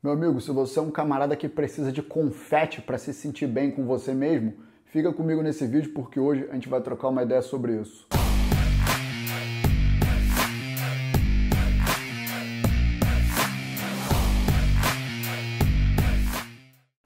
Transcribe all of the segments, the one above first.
Meu amigo, se você é um camarada que precisa de confete para se sentir bem com você mesmo, fica comigo nesse vídeo porque hoje a gente vai trocar uma ideia sobre isso.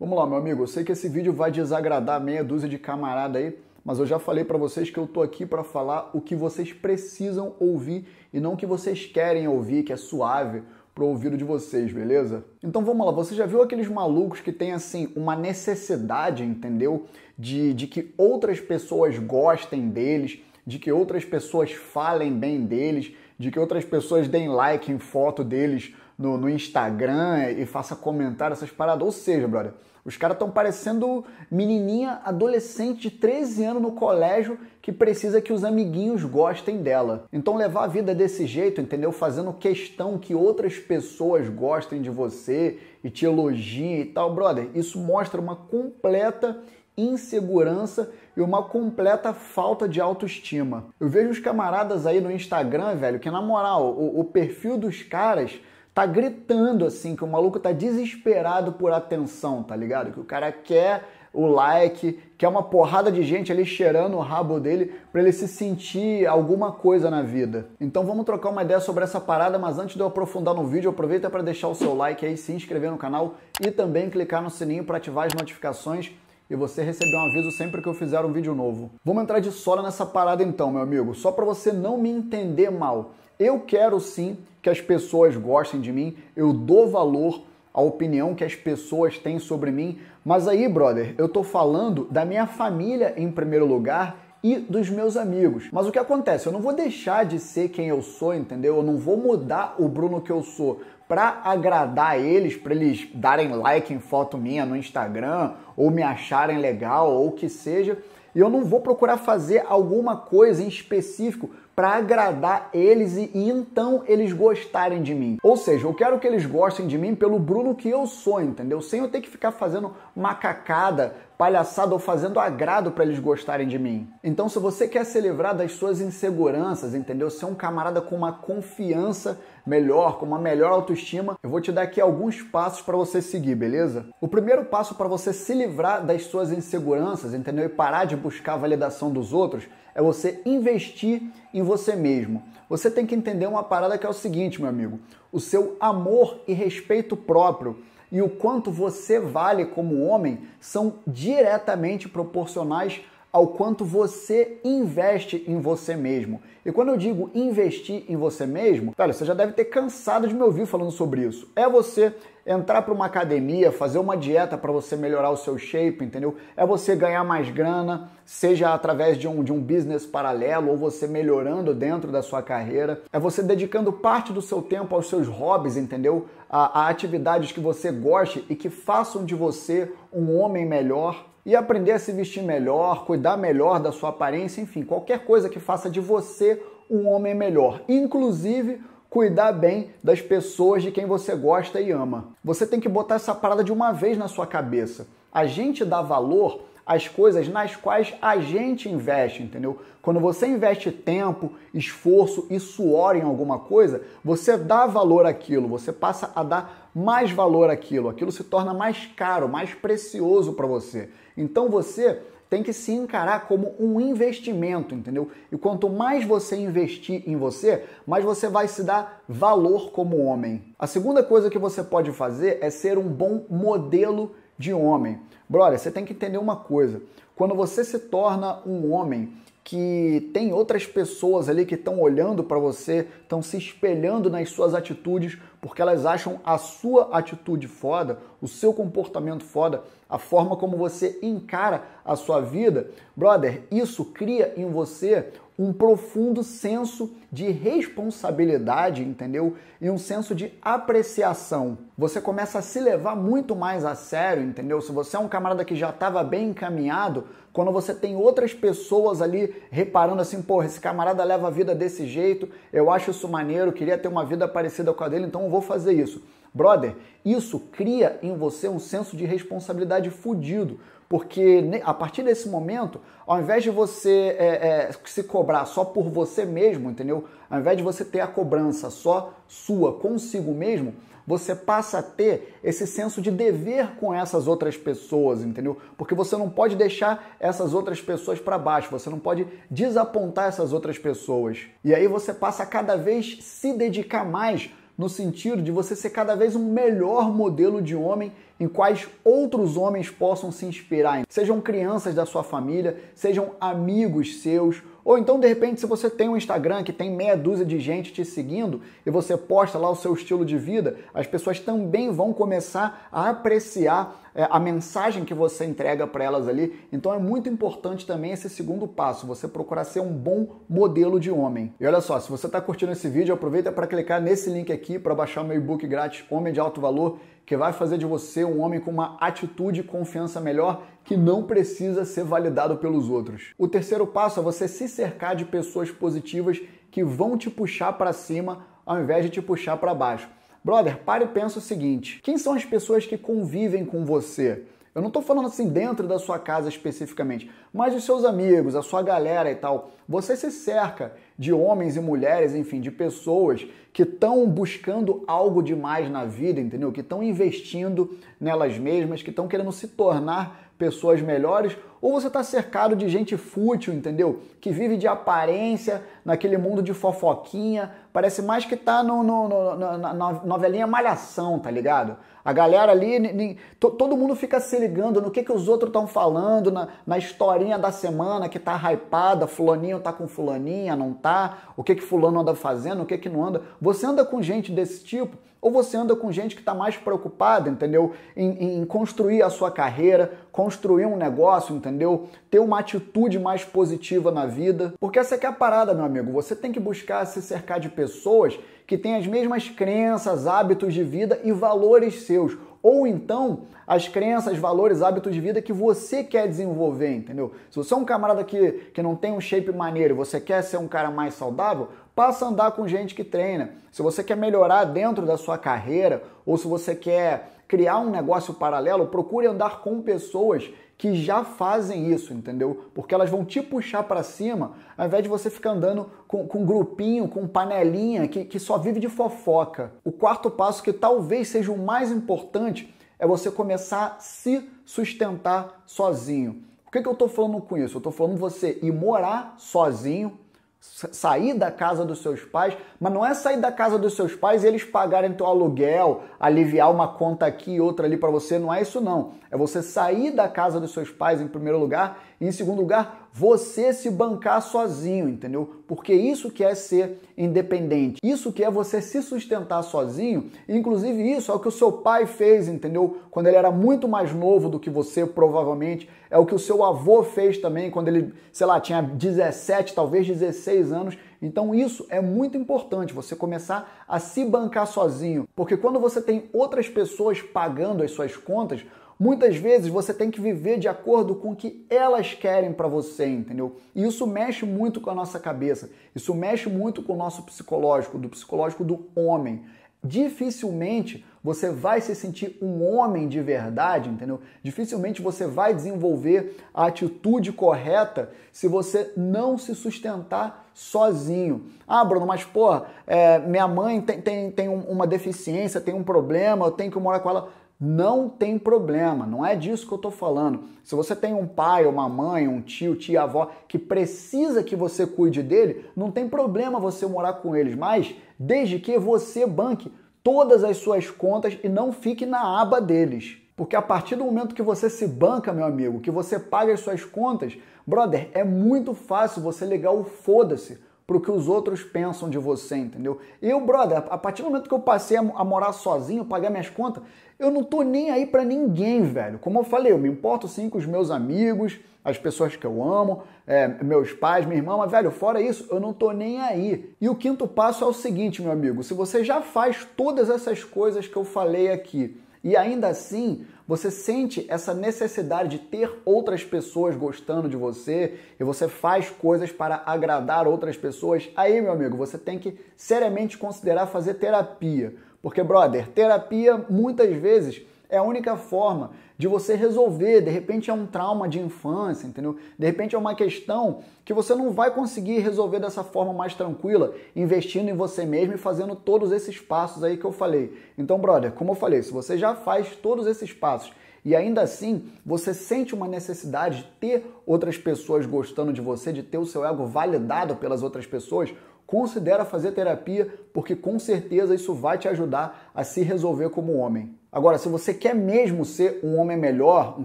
Vamos lá, meu amigo, eu sei que esse vídeo vai desagradar meia dúzia de camarada aí, mas eu já falei para vocês que eu tô aqui para falar o que vocês precisam ouvir e não o que vocês querem ouvir, que é suave pro ouvido de vocês, beleza? Então vamos lá, você já viu aqueles malucos que tem assim uma necessidade, entendeu? De, de que outras pessoas gostem deles, de que outras pessoas falem bem deles, de que outras pessoas deem like em foto deles no, no Instagram e faça comentário, essas paradas. Ou seja, brother, os caras estão parecendo menininha adolescente de 13 anos no colégio que precisa que os amiguinhos gostem dela. Então levar a vida desse jeito, entendeu? Fazendo questão que outras pessoas gostem de você e te elogiem e tal, brother, isso mostra uma completa insegurança e uma completa falta de autoestima. Eu vejo os camaradas aí no Instagram, velho, que na moral, o, o perfil dos caras tá gritando assim, que o maluco tá desesperado por atenção, tá ligado? Que o cara quer o like, quer uma porrada de gente ali cheirando o rabo dele para ele se sentir alguma coisa na vida. Então vamos trocar uma ideia sobre essa parada, mas antes de eu aprofundar no vídeo, aproveita para deixar o seu like aí, se inscrever no canal e também clicar no sininho para ativar as notificações e você receber um aviso sempre que eu fizer um vídeo novo. Vamos entrar de sola nessa parada então, meu amigo, só para você não me entender mal. Eu quero sim que as pessoas gostem de mim, eu dou valor à opinião que as pessoas têm sobre mim. Mas aí, brother, eu tô falando da minha família em primeiro lugar e dos meus amigos. Mas o que acontece? Eu não vou deixar de ser quem eu sou, entendeu? Eu não vou mudar o Bruno que eu sou para agradar eles, para eles darem like em foto minha no Instagram, ou me acharem legal, ou o que seja. E eu não vou procurar fazer alguma coisa em específico para agradar eles e, e, então eles gostarem de mim. Ou seja, eu quero que eles gostem de mim pelo Bruno que eu sou, entendeu? Sem eu ter que ficar fazendo macacada, palhaçada ou fazendo agrado para eles gostarem de mim. Então, se você quer se livrar das suas inseguranças, entendeu? Ser um camarada com uma confiança melhor, com uma melhor autoestima, autoestima, eu vou te dar aqui alguns passos para você seguir, beleza? O primeiro passo para você se livrar das suas inseguranças, entendeu? E parar de buscar a validação dos outros é você investir em você mesmo. Você tem que entender uma parada que é o seguinte, meu amigo: o seu amor e respeito próprio e o quanto você vale como homem são diretamente proporcionais ao quanto você investe em você mesmo. E quando eu digo investir em você mesmo, velho, você já deve ter cansado de me ouvir falando sobre isso. É você entrar para uma academia, fazer uma dieta para você melhorar o seu shape, entendeu? É você ganhar mais grana, seja através de um, de um business paralelo ou você melhorando dentro da sua carreira. É você dedicando parte do seu tempo aos seus hobbies, entendeu? A, a atividades que você goste e que façam de você um homem melhor e aprender a se vestir melhor, cuidar melhor da sua aparência, enfim, qualquer coisa que faça de você um homem melhor, inclusive cuidar bem das pessoas de quem você gosta e ama. Você tem que botar essa parada de uma vez na sua cabeça. A gente dá valor as coisas nas quais a gente investe, entendeu? Quando você investe tempo, esforço e suor em alguma coisa, você dá valor àquilo, você passa a dar mais valor àquilo, aquilo se torna mais caro, mais precioso para você. Então você tem que se encarar como um investimento, entendeu? E quanto mais você investir em você, mais você vai se dar valor como homem. A segunda coisa que você pode fazer é ser um bom modelo de homem. Brother, você tem que entender uma coisa. Quando você se torna um homem que tem outras pessoas ali que estão olhando para você, estão se espelhando nas suas atitudes, porque elas acham a sua atitude foda, o seu comportamento foda, a forma como você encara a sua vida. Brother, isso cria em você um profundo senso de responsabilidade, entendeu? E um senso de apreciação. Você começa a se levar muito mais a sério, entendeu? Se você é um camarada que já estava bem encaminhado, quando você tem outras pessoas ali reparando assim, porra, esse camarada leva a vida desse jeito, eu acho isso maneiro, queria ter uma vida parecida com a dele, então eu vou fazer isso. Brother, isso cria em você um senso de responsabilidade fudido, porque a partir desse momento, ao invés de você é, é, se cobrar só por você mesmo, entendeu? Ao invés de você ter a cobrança só sua consigo mesmo, você passa a ter esse senso de dever com essas outras pessoas, entendeu? Porque você não pode deixar essas outras pessoas para baixo, você não pode desapontar essas outras pessoas. E aí você passa a cada vez se dedicar mais no sentido de você ser cada vez um melhor modelo de homem em quais outros homens possam se inspirar. Sejam crianças da sua família, sejam amigos seus, ou então de repente se você tem um Instagram que tem meia dúzia de gente te seguindo e você posta lá o seu estilo de vida, as pessoas também vão começar a apreciar é, a mensagem que você entrega para elas ali. Então é muito importante também esse segundo passo, você procurar ser um bom modelo de homem. E olha só, se você está curtindo esse vídeo, aproveita para clicar nesse link aqui para baixar meu e-book grátis Homem de Alto Valor, que vai fazer de você um homem com uma atitude e confiança melhor que não precisa ser validado pelos outros. O terceiro passo é você se cercar de pessoas positivas que vão te puxar para cima ao invés de te puxar para baixo. Brother, pare e pensa o seguinte: quem são as pessoas que convivem com você? Eu não estou falando assim dentro da sua casa especificamente, mas os seus amigos, a sua galera e tal. Você se cerca de homens e mulheres, enfim, de pessoas que estão buscando algo demais na vida, entendeu? Que estão investindo nelas mesmas, que estão querendo se tornar pessoas melhores, ou você está cercado de gente fútil, entendeu? Que vive de aparência, naquele mundo de fofoquinha, parece mais que tá no, no, no na, na, novelinha Malhação, tá ligado? A galera ali, todo mundo fica se ligando no que, que os outros estão falando, na, na historinha da semana que tá hypada, fulaninho Fulaninho tá com fulaninha, não tá? O que que fulano anda fazendo? O que que não anda? Você anda com gente desse tipo ou você anda com gente que está mais preocupada, entendeu? Em, em, construir a sua carreira, construir um negócio, entendeu? Ter uma atitude mais positiva na vida. Porque essa aqui é, é a parada, meu amigo. Você tem que buscar se cercar de pessoas que têm as mesmas crenças, hábitos de vida e valores seus ou então as crenças, valores, hábitos de vida que você quer desenvolver, entendeu? Se você é um camarada que, que não tem um shape maneiro, você quer ser um cara mais saudável, passa a andar com gente que treina. Se você quer melhorar dentro da sua carreira ou se você quer criar um negócio paralelo, procure andar com pessoas que já fazem isso, entendeu? Porque elas vão te puxar para cima, ao invés de você ficar andando com, com um grupinho, com panelinha que, que só vive de fofoca. O quarto passo, que talvez seja o mais importante, é você começar a se sustentar sozinho. O que, que eu estou falando com isso? Eu estou falando você ir morar sozinho, sair da casa dos seus pais, mas não é sair da casa dos seus pais e eles pagarem teu aluguel, aliviar uma conta aqui e outra ali para você, não é isso não. É você sair da casa dos seus pais em primeiro lugar e em segundo lugar, você se bancar sozinho, entendeu? Porque isso que é ser independente. Isso que é você se sustentar sozinho. Inclusive isso é o que o seu pai fez, entendeu? Quando ele era muito mais novo do que você, provavelmente. É o que o seu avô fez também quando ele, sei lá, tinha 17, talvez 16 anos. Então isso é muito importante, você começar a se bancar sozinho, porque quando você tem outras pessoas pagando as suas contas, Muitas vezes você tem que viver de acordo com o que elas querem para você, entendeu? E isso mexe muito com a nossa cabeça, isso mexe muito com o nosso psicológico, do psicológico do homem. Dificilmente você vai se sentir um homem de verdade, entendeu? Dificilmente você vai desenvolver a atitude correta se você não se sustentar sozinho. Ah, Bruno, mas porra, é, minha mãe tem, tem, tem uma deficiência, tem um problema, eu tenho que morar com ela. Não tem problema, não é disso que eu estou falando. Se você tem um pai, uma mãe, um tio, tia, avó que precisa que você cuide dele, não tem problema você morar com eles, mas desde que você banque todas as suas contas e não fique na aba deles. Porque a partir do momento que você se banca, meu amigo, que você paga as suas contas, brother, é muito fácil você ligar o foda-se pro que os outros pensam de você, entendeu? Eu, brother, a partir do momento que eu passei a, morar sozinho, pagar minhas contas, eu não tô nem aí para ninguém, velho. Como eu falei, eu me importo sim com os meus amigos, as pessoas que eu amo, é, meus pais, minha irmã, mas, velho, fora isso, eu não tô nem aí. E o quinto passo é o seguinte, meu amigo, se você já faz todas essas coisas que eu falei aqui, e ainda assim, você sente essa necessidade de ter outras pessoas gostando de você e você faz coisas para agradar outras pessoas. Aí, meu amigo, você tem que seriamente considerar fazer terapia. Porque, brother, terapia muitas vezes é a única forma de você resolver. De repente é um trauma de infância, entendeu? De repente é uma questão que você não vai conseguir resolver dessa forma mais tranquila, investindo em você mesmo e fazendo todos esses passos aí que eu falei. Então, brother, como eu falei, se você já faz todos esses passos e ainda assim você sente uma necessidade de ter outras pessoas gostando de você, de ter o seu ego validado pelas outras pessoas, considera fazer terapia, porque com certeza isso vai te ajudar a se resolver como homem. Agora, se você quer mesmo ser um homem melhor, um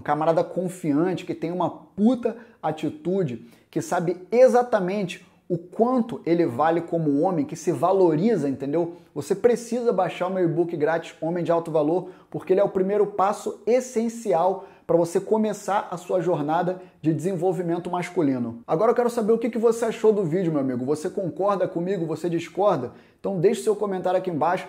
camarada confiante, que tem uma puta atitude, que sabe exatamente o quanto ele vale como homem, que se valoriza, entendeu? Você precisa baixar o meu e-book grátis Homem de Alto Valor, porque ele é o primeiro passo essencial para você começar a sua jornada de desenvolvimento masculino. Agora eu quero saber o que você achou do vídeo, meu amigo. Você concorda comigo? Você discorda? Então deixe seu comentário aqui embaixo